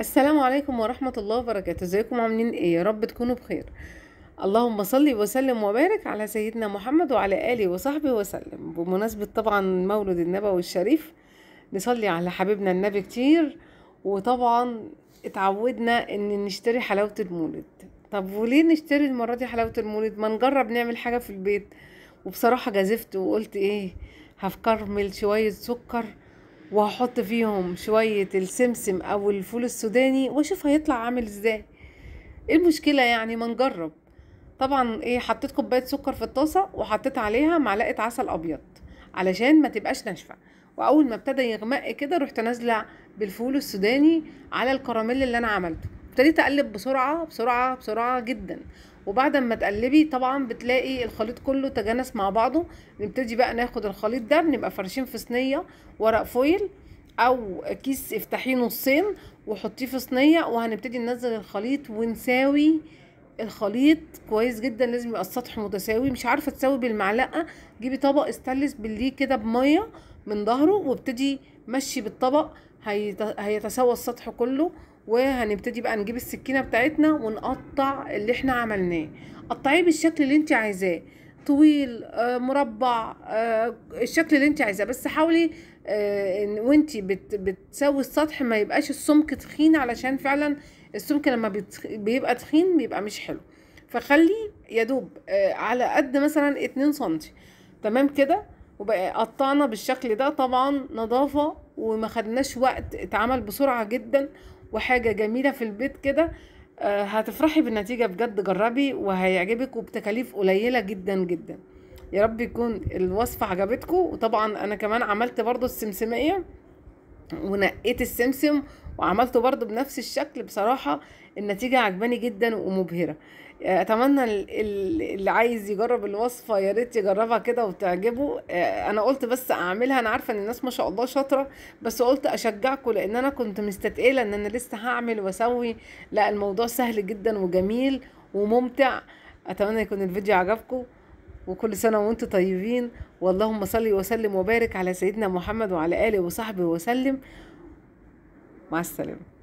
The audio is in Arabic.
السلام عليكم ورحمة الله وبركاته ازيكم عاملين ايه يا رب تكونوا بخير اللهم صل وسلم وبارك على سيدنا محمد وعلى آله وصحبه وسلم بمناسبة طبعا مولد النبوي الشريف نصلي على حبيبنا النبي كتير وطبعا اتعودنا ان نشتري حلاوة المولد طب وليه نشتري المرة دي حلاوة المولد ما نجرب نعمل حاجة في البيت وبصراحة جازفت وقلت ايه هفكرمل شوية سكر وهحط فيهم شوية السمسم او الفول السوداني واشوف هيطلع عامل ازاي ايه المشكلة يعني ما نجرب طبعا ايه حطيت كوباية سكر في الطاسة وحطيت عليها معلقة عسل ابيض علشان ما تبقاش ناشفة واول ما ابتدى يغمق كده رحت نازلة بالفول السوداني على الكراميل اللي انا عملته ابتديت اقلب بسرعه بسرعه بسرعه جدا وبعد ما تقلبي طبعا بتلاقي الخليط كله تجانس مع بعضه نبتدي بقى ناخد الخليط ده بنبقى فرشين في صينيه ورق فويل او كيس افتحيه نصين وحطيه في صينيه وهنبتدي ننزل الخليط ونساوي الخليط كويس جدا لازم يبقى السطح متساوي مش عارفه تساوي بالمعلقه جيبي طبق استانلس بالليه كده بميه من ظهره وابتدي مشي بالطبق هيتساوى السطح كله وهنبتدي بقى نجيب السكينه بتاعتنا ونقطع اللي احنا عملناه قطعيه بالشكل اللي انت عايزاه طويل آه، مربع آه، الشكل اللي انت عايزاه بس حاولي آه، وانت بتسوي السطح ما يبقاش السمك تخين علشان فعلا السمك لما بيبقى تخين بيبقى مش حلو فخلي يا دوب على قد مثلا اتنين سنتي تمام كده وبقى قطعنا بالشكل ده طبعا نظافه وما خدناش وقت اتعمل بسرعه جدا وحاجة جميلة في البيت كده آه، هتفرحي بالنتيجة بجد جربي وهيعجبك وبتكاليف قليلة جدا جدا يا رب يكون الوصفة عجبتكم وطبعا انا كمان عملت برضو السمسمية ونقيت السمسم وعملته برضو بنفس الشكل بصراحة النتيجة عجباني جدا ومبهرة آه، اتمنى اللي عايز يجرب الوصفة يا ريت يجربها كده وتعجبه آه، انا قلت بس اعملها انا عارفة ان الناس ما شاء الله شاطرة بس قلت اشجعكم لان انا كنت مستتقلة ان انا لسه هعمل واسوي لا الموضوع سهل جدا وجميل وممتع اتمنى يكون الفيديو عجبكم وكل سنة وانتم طيبين واللهم صلي وسلم وبارك على سيدنا محمد وعلى آله وصحبه وسلم مع السلامه